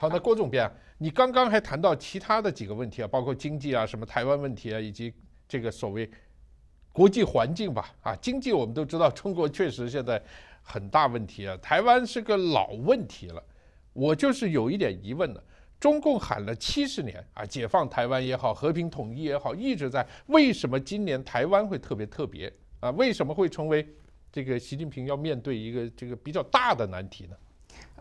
好，那郭总编，你刚刚还谈到其他的几个问题啊，包括经济啊，什么台湾问题啊，以及这个所谓国际环境吧。啊，经济我们都知道，中国确实现在很大问题啊。台湾是个老问题了，我就是有一点疑问的：中共喊了七十年啊，解放台湾也好，和平统一也好，一直在。为什么今年台湾会特别特别啊？为什么会成为这个习近平要面对一个这个比较大的难题呢？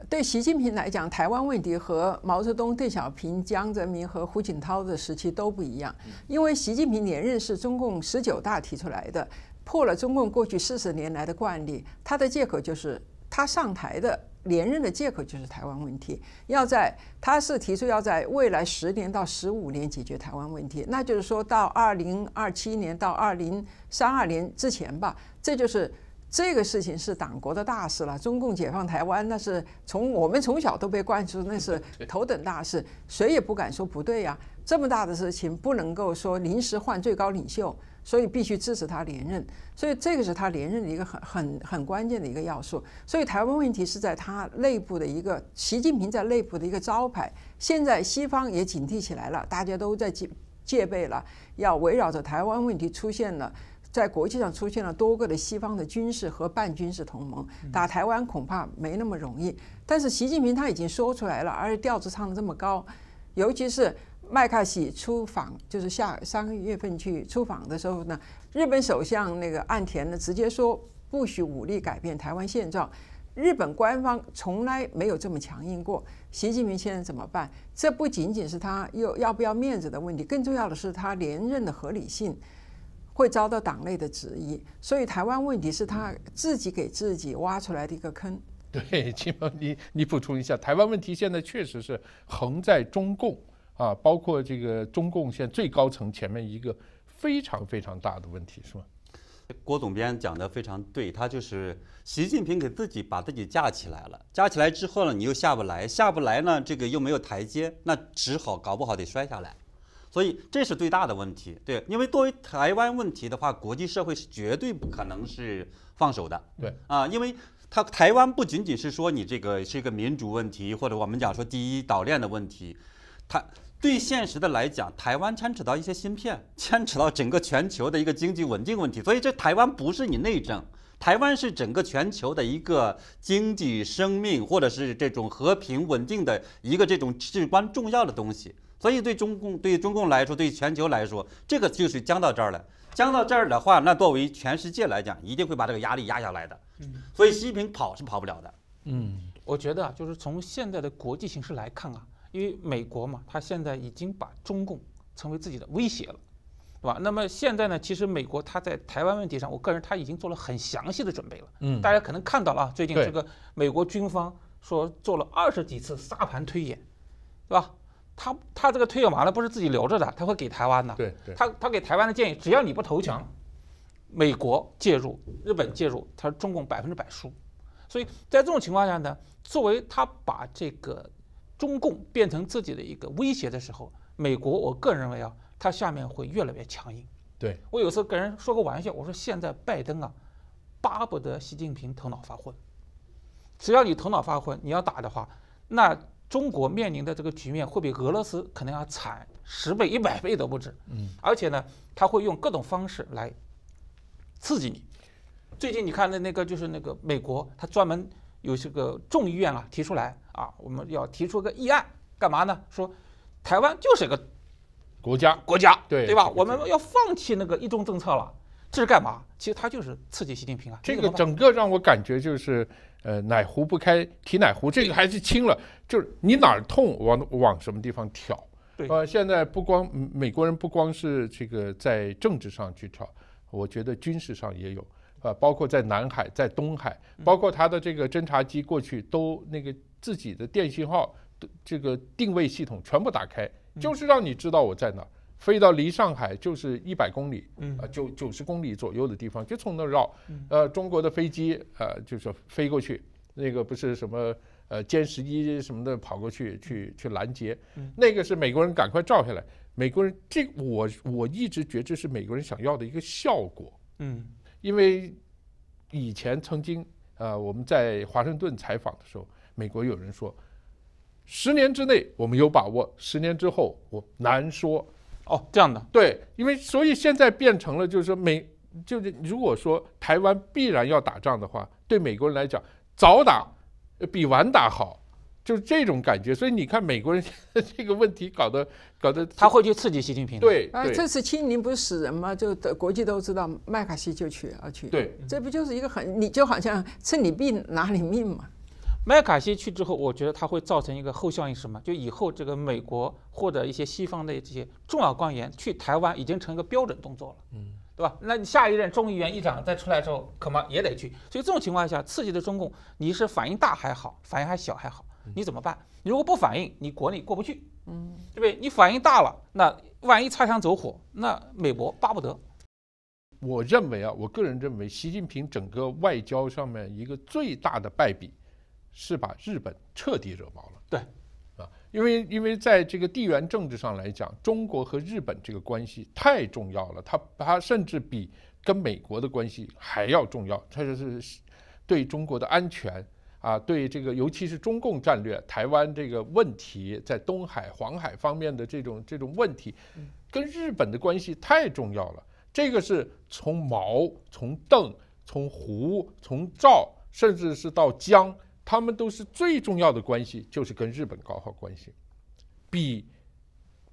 对习近平来讲，台湾问题和毛泽东、邓小平、江泽民和胡锦涛的时期都不一样。因为习近平连任是中共十九大提出来的，破了中共过去四十年来的惯例。他的借口就是他上台的连任的借口就是台湾问题，要在他是提出要在未来十年到十五年解决台湾问题，那就是说到二零二七年到二零三二年之前吧，这就是。这个事情是党国的大事了。中共解放台湾，那是从我们从小都被灌输，那是 头等大事，谁也不敢说不对呀。这么大的事情，不能够说临时换最高领袖，所以必须支持他连任。所以这个是他连任的一个很很很关键的一个要素。所以台湾问题是在他内部的一个习近平在内部的一个招牌。现在西方也警惕起来了，大家都在戒戒备了，要围绕着台湾问题出现了。在国际上出现了多个的西方的军事和半军事同盟，打台湾恐怕没那么容易。但是习近平他已经说出来了，而且调子唱的这么高。尤其是麦卡锡出访，就是下三个月份去出访的时候呢，日本首相那个岸田呢直接说不许武力改变台湾现状。日本官方从来没有这么强硬过。习近平现在怎么办？这不仅仅是他又要不要面子的问题，更重要的是他连任的合理性。会遭到党内的质疑，所以台湾问题是他自己给自己挖出来的一个坑。对，金鹏，你你补充一下，台湾问题现在确实是横在中共啊，包括这个中共现最高层前面一个非常非常大的问题，是吗？郭总编讲的非常对，他就是习近平给自己把自己架起来了，架起来之后呢，你又下不来，下不来呢，这个又没有台阶，那只好搞不好得摔下来。所以这是最大的问题，对，因为作为台湾问题的话，国际社会是绝对不可能是放手的，对，啊，因为它台湾不仅仅是说你这个是一个民主问题，或者我们讲说第一岛链的问题，它对现实的来讲，台湾牵扯到一些芯片，牵扯到整个全球的一个经济稳定问题，所以这台湾不是你内政，台湾是整个全球的一个经济生命，或者是这种和平稳定的一个这种至关重要的东西。所以，对中共、对中共来说，对全球来说，这个就是僵到这儿了。僵到这儿的话，那作为全世界来讲，一定会把这个压力压下来的。嗯，所以习近平跑是跑不了的。嗯，我觉得就是从现在的国际形势来看啊，因为美国嘛，他现在已经把中共成为自己的威胁了，对吧？那么现在呢，其实美国他在台湾问题上，我个人他已经做了很详细的准备了。嗯，大家可能看到了啊，最近这个美国军方说做了二十几次沙盘推演，对吧？他他这个推役完了不是自己留着的，他会给台湾的。对，他他给台湾的建议，只要你不投降，美国介入，日本介入，他中共百分之百输。所以在这种情况下呢，作为他把这个中共变成自己的一个威胁的时候，美国我个人认为啊，他下面会越来越强硬。对我有时候跟人说个玩笑，我说现在拜登啊，巴不得习近平头脑发昏，只要你头脑发昏，你要打的话，那。中国面临的这个局面会比俄罗斯可能要惨十倍一百倍都不止，嗯，而且呢，他会用各种方式来刺激你。最近你看的那个就是那个美国，他专门有些个众议院啊提出来啊，我们要提出个议案，干嘛呢？说台湾就是一个国家，国家对对吧？我们要放弃那个一中政策了。这是干嘛？其实他就是刺激习近平啊！这个整个让我感觉就是，呃，奶壶不开提奶壶，这个还是轻了。就是你哪儿痛，往往什么地方挑。对，呃，现在不光美国人，不光是这个在政治上去挑，我觉得军事上也有。啊，包括在南海、在东海，包括他的这个侦察机过去都那个自己的电信号，这个定位系统全部打开，就是让你知道我在哪。飞到离上海就是一百公里，啊九九十公里左右的地方，就从那绕，呃，中国的飞机，呃，就是飞过去，那个不是什么，呃，歼十一什么的跑过去去去拦截，那个是美国人赶快照下来。美国人这我我一直觉这是美国人想要的一个效果，嗯，因为以前曾经啊我们在华盛顿采访的时候，美国有人说，十年之内我们有把握，十年之后我难说。哦，这样的对，因为所以现在变成了就是说美，就是如果说台湾必然要打仗的话，对美国人来讲，早打比晚打好，就是这种感觉。所以你看，美国人这个问题搞得搞得他会去刺激习近平。对，啊，这次清零不是死人吗？就国际都知道，麦卡锡就去要去。对，这不就是一个很你就好像趁你病拿你命嘛。麦卡锡去之后，我觉得它会造成一个后效应，什么？就以后这个美国或者一些西方的这些重要官员去台湾，已经成一个标准动作了，嗯，对吧？那你下一任众议院议长再出来之后，可能也得去。所以这种情况下，刺激的中共，你是反应大还好，反应还小还好，你怎么办？你如果不反应，你国内过不去，嗯，对不对？你反应大了，那万一擦枪走火，那美国巴不得。我认为啊，我个人认为，习近平整个外交上面一个最大的败笔。是把日本彻底惹毛了，对，啊，因为因为在这个地缘政治上来讲，中国和日本这个关系太重要了，它它甚至比跟美国的关系还要重要，它就是对中国的安全啊，对这个尤其是中共战略、台湾这个问题，在东海、黄海方面的这种这种问题，跟日本的关系太重要了。这个是从毛、从邓、从胡、从赵，甚至是到江。他们都是最重要的关系，就是跟日本搞好关系，比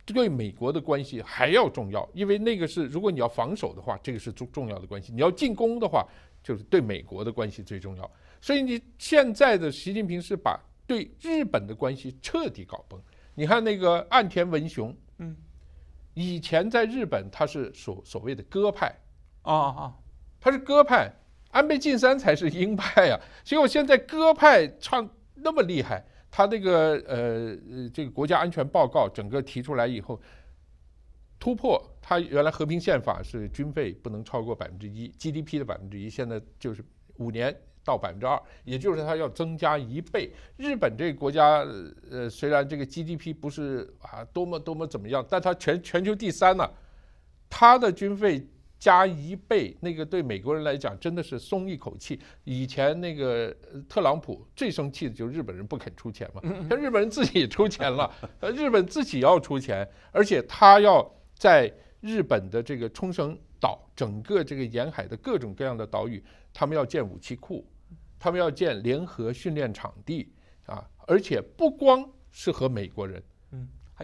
对美国的关系还要重要。因为那个是，如果你要防守的话，这个是重重要的关系；你要进攻的话，就是对美国的关系最重要。所以你现在的习近平是把对日本的关系彻底搞崩。你看那个岸田文雄，嗯，以前在日本他是所所谓的鸽派啊啊，他是鸽派。安倍晋三才是鹰派啊。所以我现在鸽派唱那么厉害。他那个呃，这个国家安全报告整个提出来以后，突破他原来和平宪法是军费不能超过百分之一 GDP 的百分之一，现在就是五年到百分之二，也就是他要增加一倍。日本这个国家呃，虽然这个 GDP 不是啊多么多么怎么样，但它全全球第三呢，它的军费。加一倍，那个对美国人来讲真的是松一口气。以前那个特朗普最生气的就是日本人不肯出钱嘛，像日本人自己出钱了，日本自己要出钱，而且他要在日本的这个冲绳岛、整个这个沿海的各种各样的岛屿，他们要建武器库，他们要建联合训练场地啊，而且不光是和美国人。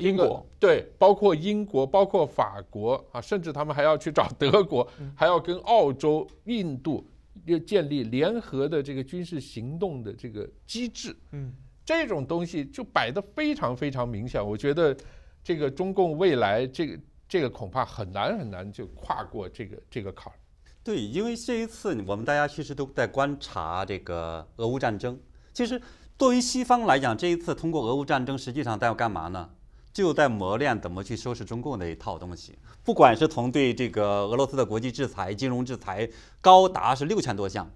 英国对，包括英国，包括法国啊，甚至他们还要去找德国，还要跟澳洲、印度要建立联合的这个军事行动的这个机制。嗯，这种东西就摆得非常非常明显。我觉得这个中共未来，这个这个恐怕很难很难就跨过这个这个坎儿。对，因为这一次我们大家其实都在观察这个俄乌战争。其实，作为西方来讲，这一次通过俄乌战争，实际上在要干嘛呢？就在磨练怎么去收拾中共的一套东西，不管是从对这个俄罗斯的国际制裁、金融制裁高达是六千多项，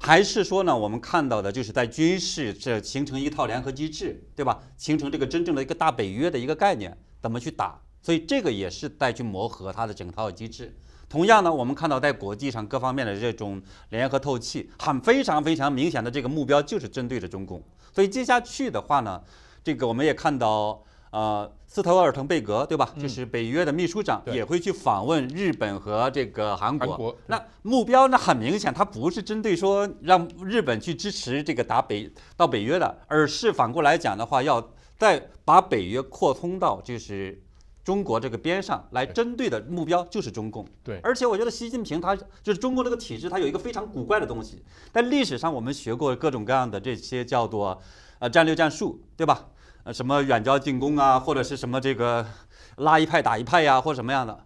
还是说呢，我们看到的就是在军事这形成一套联合机制，对吧？形成这个真正的一个大北约的一个概念，怎么去打？所以这个也是在去磨合它的整套机制。同样呢，我们看到在国际上各方面的这种联合透气，很非常非常明显的这个目标就是针对着中共。所以接下去的话呢，这个我们也看到。呃，斯特尔滕贝格对吧？就是北约的秘书长也会去访问日本和这个韩国。那目标呢？很明显，他不是针对说让日本去支持这个打北到北约的，而是反过来讲的话，要再把北约扩充到就是中国这个边上来。针对的目标就是中共。对，而且我觉得习近平他就是中国这个体制，他有一个非常古怪的东西。在历史上，我们学过各种各样的这些叫做呃战略战术，对吧？呃，什么远交近攻啊，或者是什么这个拉一派打一派呀，或什么样的？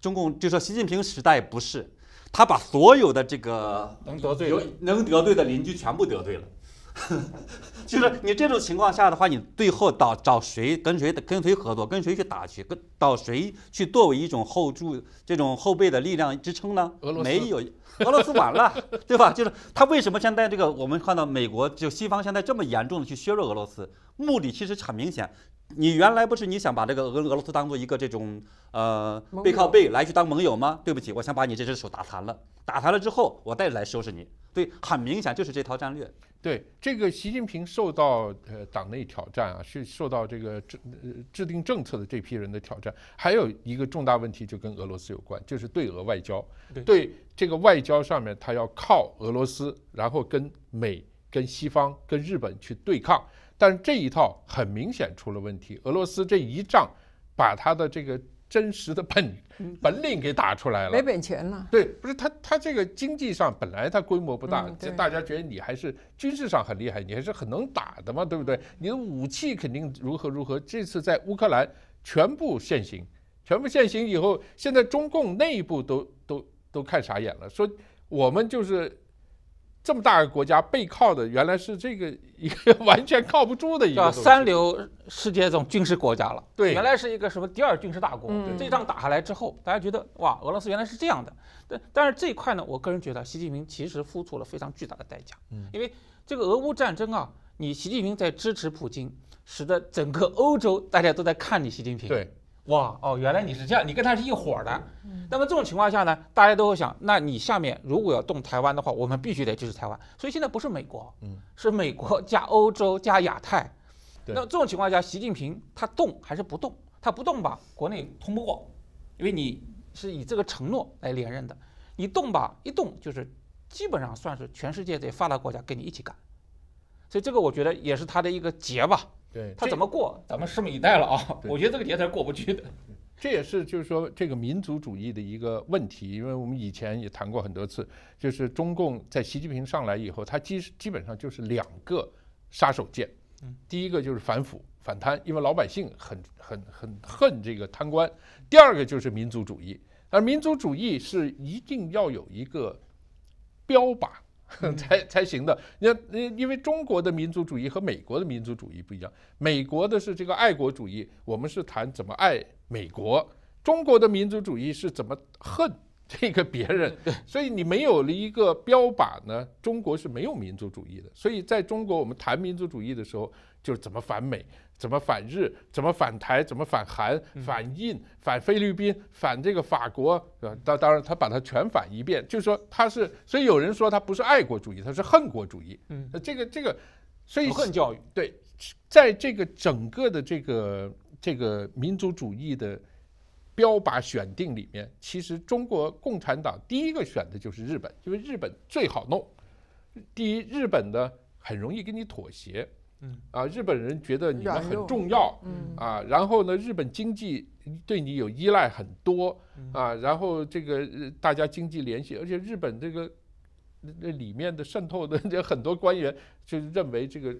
中共就说习近平时代不是，他把所有的这个能得罪能得罪的邻居全部得罪了。就是你这种情况下的话，你最后找找谁跟谁跟谁合作，跟谁去打去，跟找谁去作为一种后助这种后背的力量支撑呢？没有，俄罗斯完了，对吧？就是他为什么现在这个我们看到美国就西方现在这么严重的去削弱俄罗斯，目的其实很明显。你原来不是你想把这个俄俄罗斯当做一个这种呃背靠背来去当盟友吗？对不起，我想把你这只手打残了，打残了之后我再来收拾你。对，很明显就是这套战略。对这个，习近平受到呃党内挑战啊，是受到这个制呃制定政策的这批人的挑战。还有一个重大问题就跟俄罗斯有关，就是对俄外交。对这个外交上面，他要靠俄罗斯，然后跟美、跟西方、跟日本去对抗，但是这一套很明显出了问题。俄罗斯这一仗，把他的这个。真实的本本领给打出来了，没本钱了。对，不是他，他这个经济上本来他规模不大，这大家觉得你还是军事上很厉害，你还是很能打的嘛，对不对？你的武器肯定如何如何，这次在乌克兰全部现形，全部现形以后，现在中共内部都都都看傻眼了，说我们就是。这么大个国家背靠的原来是这个一个 完全靠不住的一个三流世界这种军事国家了。对，原来是一个什么第二军事大国。这仗打下来之后，大家觉得哇，俄罗斯原来是这样的。但但是这一块呢，我个人觉得习近平其实付出了非常巨大的代价。嗯，因为这个俄乌战争啊，你习近平在支持普京，使得整个欧洲大家都在看你习近平。对。哇哦，原来你是这样，你跟他是一伙儿的。那么这种情况下呢，大家都会想，那你下面如果要动台湾的话，我们必须得就是台湾。所以现在不是美国，嗯，是美国加欧洲加亚太。那这种情况下，习近平他动还是不动？他不动吧，国内通不过，因为你是以这个承诺来连任的。你动吧，一动就是基本上算是全世界这发达国家跟你一起干。所以这个我觉得也是他的一个结吧。对，他怎么过，咱们拭目以待了啊！我觉得这个节是过不去的，这也是就是说这个民族主义的一个问题，因为我们以前也谈过很多次，就是中共在习近平上来以后，他基基本上就是两个杀手锏，第一个就是反腐反贪，因为老百姓很很很恨这个贪官；第二个就是民族主义，而民族主义是一定要有一个标靶。才才行的，你看，因因为中国的民族主义和美国的民族主义不一样，美国的是这个爱国主义，我们是谈怎么爱美国，中国的民族主义是怎么恨。这个别人，所以你没有了一个标靶呢。中国是没有民族主义的，所以在中国我们谈民族主义的时候，就是怎么反美、怎么反日、怎么反台、怎么反韩、反印、反菲律宾、反这个法国，吧？当当然他把它全反一遍，就是说他是，所以有人说他不是爱国主义，他是恨国主义。嗯，这个这个，所以恨教育对，在这个整个的这个这个民族主义的。标靶选定里面，其实中国共产党第一个选的就是日本，因为日本最好弄。第一，日本的很容易跟你妥协，嗯啊，日本人觉得你们很重要，嗯啊，然后呢，日本经济对你有依赖很多，啊，然后这个大家经济联系，而且日本这个那那里面的渗透的这很多官员就认为这个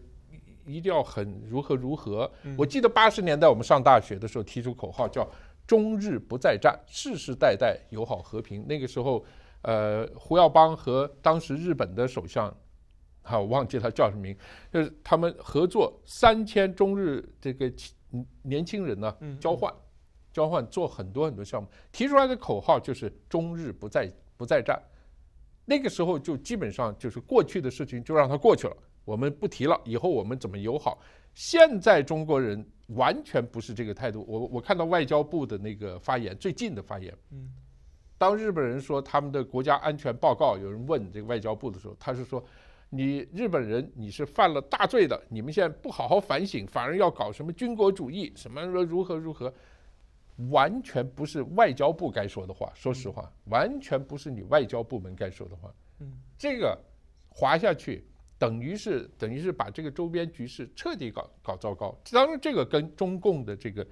一定要很如何如何。我记得八十年代我们上大学的时候提出口号叫。中日不再战，世世代代友好和平。那个时候，呃，胡耀邦和当时日本的首相，哈，我忘记他叫什么名，就是他们合作，三千中日这个年轻人呢，交换，交换做很多很多项目，提出来的口号就是中日不再不再战。那个时候就基本上就是过去的事情就让它过去了。我们不提了，以后我们怎么友好？现在中国人完全不是这个态度。我我看到外交部的那个发言，最近的发言，嗯，当日本人说他们的国家安全报告，有人问这个外交部的时候，他是说，你日本人你是犯了大罪的，你们现在不好好反省，反而要搞什么军国主义，什么说如何如何，完全不是外交部该说的话。说实话，完全不是你外交部门该说的话。嗯，这个滑下去。等于是等于是把这个周边局势彻底搞搞糟糕，当然这个跟中共的这个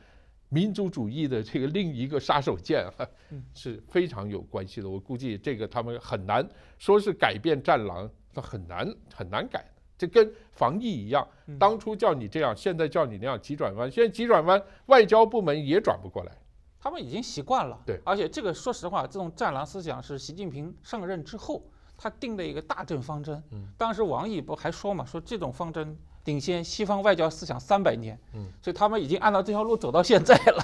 民族主义的这个另一个杀手锏啊是非常有关系的。我估计这个他们很难说是改变战狼，他很难很难改。这跟防疫一样，当初叫你这样，现在叫你那样急转弯，现在急转弯，外交部门也转不过来。他们已经习惯了。对，而且这个说实话，这种战狼思想是习近平上任之后。他定了一个大政方针，嗯，当时王毅不还说嘛，说这种方针领先西方外交思想三百年，嗯，所以他们已经按照这条路走到现在了，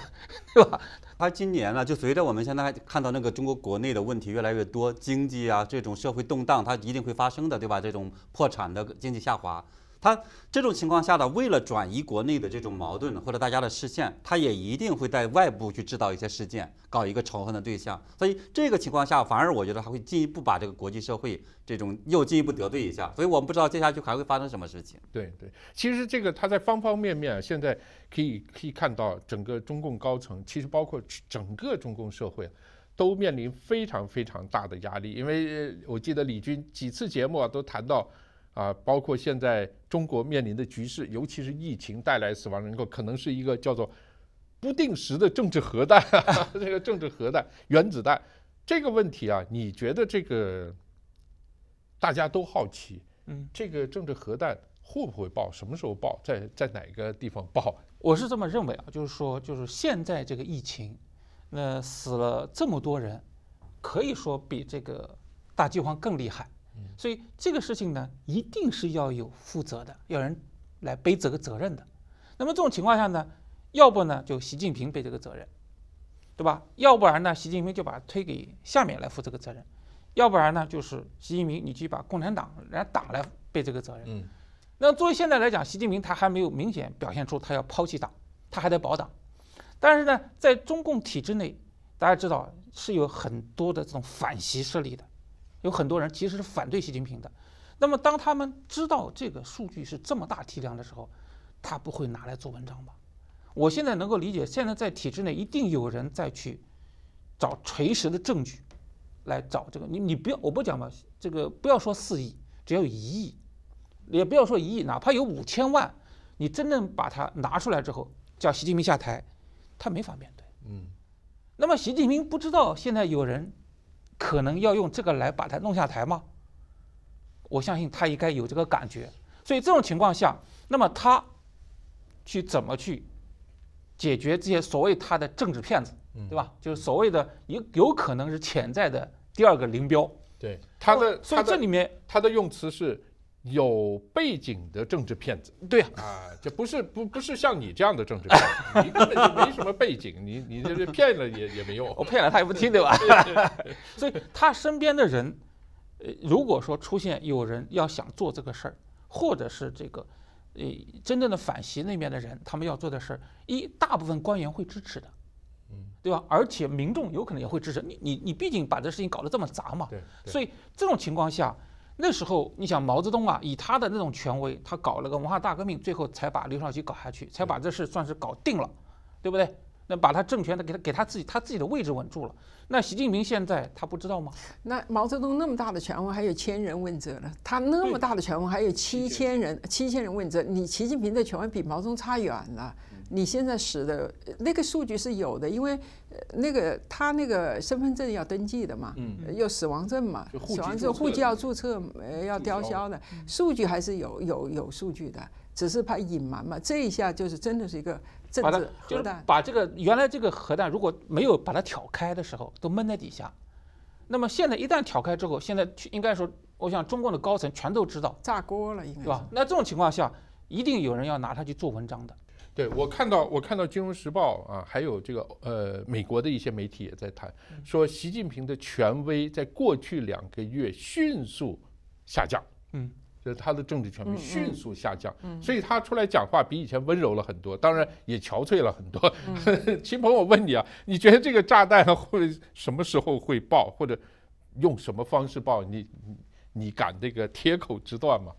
对吧？他今年呢，就随着我们现在看到那个中国国内的问题越来越多，经济啊这种社会动荡，它一定会发生的，对吧？这种破产的经济下滑。他这种情况下呢，为了转移国内的这种矛盾或者大家的视线，他也一定会在外部去制造一些事件，搞一个仇恨的对象。所以这个情况下，反而我觉得他会进一步把这个国际社会这种又进一步得罪一下。所以我们不知道接下去还会发生什么事情。对对，其实这个他在方方面面，现在可以可以看到，整个中共高层其实包括整个中共社会，都面临非常非常大的压力。因为我记得李军几次节目啊都谈到。啊，包括现在中国面临的局势，尤其是疫情带来死亡人口，可能是一个叫做不定时的政治核弹。这个政治核弹、原子弹这个问题啊，你觉得这个大家都好奇，嗯，这个政治核弹会不会爆？什么时候爆？在在哪个地方爆？我是这么认为啊，就是说，就是现在这个疫情，那死了这么多人，可以说比这个大饥荒更厉害。所以这个事情呢，一定是要有负责的，有人来背这个责任的。那么这种情况下呢，要不呢就习近平背这个责任，对吧？要不然呢，习近平就把推给下面来负这个责任；要不然呢，就是习近平你去把共产党让党来背这个责任。那作为现在来讲，习近平他还没有明显表现出他要抛弃党，他还得保党。但是呢，在中共体制内，大家知道是有很多的这种反习势力的。有很多人其实是反对习近平的，那么当他们知道这个数据是这么大体量的时候，他不会拿来做文章吧？我现在能够理解，现在在体制内一定有人在去找锤实的证据，来找这个。你你不要我不讲嘛，这个不要说四亿，只要有一亿，也不要说一亿，哪怕有五千万，你真正把它拿出来之后，叫习近平下台，他没法面对。嗯，那么习近平不知道现在有人。可能要用这个来把他弄下台吗？我相信他应该有这个感觉，所以这种情况下，那么他去怎么去解决这些所谓他的政治骗子，对吧？就是所谓的有有可能是潜在的第二个林彪，对他的，所以这里面他的用词是。有背景的政治骗子，对啊，啊，这不是不不是像你这样的政治骗子，你根本就没什么背景，你你就是骗了也也没用。我骗了他也不听，对吧？所以他身边的人，呃，如果说出现有人要想做这个事儿，或者是这个，呃，真正的反袭那边的人，他们要做的事儿，一大部分官员会支持的，嗯，对吧？而且民众有可能也会支持你，你你毕竟把这事情搞得这么杂嘛，对，所以这种情况下。那时候，你想毛泽东啊，以他的那种权威，他搞了个文化大革命，最后才把刘少奇搞下去，才把这事算是搞定了，对不对？那把他政权，的给他给他自己他自己的位置稳住了。那习近平现在他不知道吗？那毛泽东那么大的权威，还有千人问责了。他那么大的权威，还有七千人七千人问责。你习近平的权威比毛泽东差远了。你现在使的那个数据是有的，因为那个他那个身份证要登记的嘛，嗯，有死亡证嘛，死亡证户籍要注册，呃，要吊销的，数据还是有有有数据的，只是怕隐瞒嘛。这一下就是真的是一个。把它就是把这个原来这个核弹如果没有把它挑开的时候都闷在底下，那么现在一旦挑开之后，现在应该说，我想中共的高层全都知道，炸锅了应该，是吧？那这种情况下，一定有人要拿它去做文章的。对，我看到我看到《金融时报》啊，还有这个呃美国的一些媒体也在谈，说习近平的权威在过去两个月迅速下降。嗯。他的政治权威迅速下降，所以他出来讲话比以前温柔了很多，当然也憔悴了很多。秦鹏，我问你啊，你觉得这个炸弹会什么时候会爆，或者用什么方式爆？你你敢这个铁口直断吗？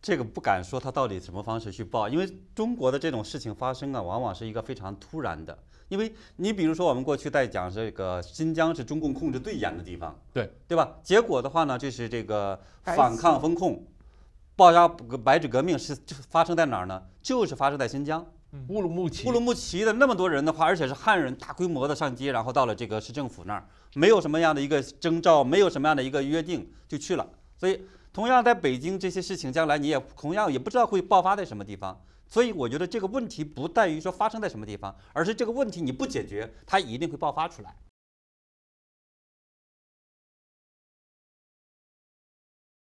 这个不敢说，他到底什么方式去爆？因为中国的这种事情发生啊，往往是一个非常突然的。因为你比如说我们过去在讲这个新疆是中共控制最严的地方，对对吧？结果的话呢，就是这个反抗风控。爆发白纸革命是发生在哪儿呢？就是发生在新疆乌鲁木齐。乌鲁木齐的那么多人的话，而且是汉人大规模的上街，然后到了这个市政府那儿，没有什么样的一个征兆，没有什么样的一个约定就去了。所以，同样在北京这些事情，将来你也同样也不知道会爆发在什么地方。所以，我觉得这个问题不在于说发生在什么地方，而是这个问题你不解决，它一定会爆发出来。